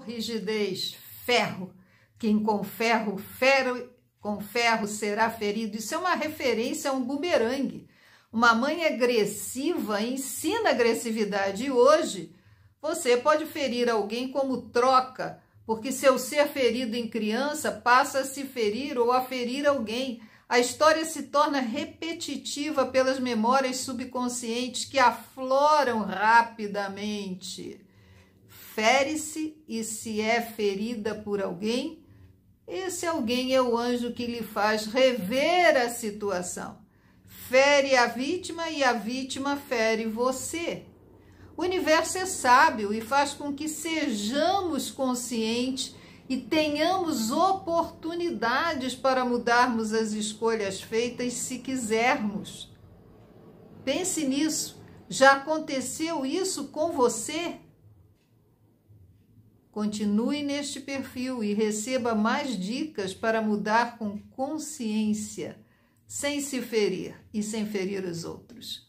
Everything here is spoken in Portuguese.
rigidez, ferro. Quem com ferro, ferro, com ferro será ferido. Isso é uma referência a um bumerangue. Uma mãe agressiva ensina agressividade e hoje você pode ferir alguém como troca, porque seu ser ferido em criança passa a se ferir ou a ferir alguém. A história se torna repetitiva pelas memórias subconscientes que afloram rapidamente fere-se e se é ferida por alguém, esse alguém é o anjo que lhe faz rever a situação. Fere a vítima e a vítima fere você. O universo é sábio e faz com que sejamos conscientes e tenhamos oportunidades para mudarmos as escolhas feitas se quisermos. Pense nisso. Já aconteceu isso com você? Continue neste perfil e receba mais dicas para mudar com consciência, sem se ferir e sem ferir os outros.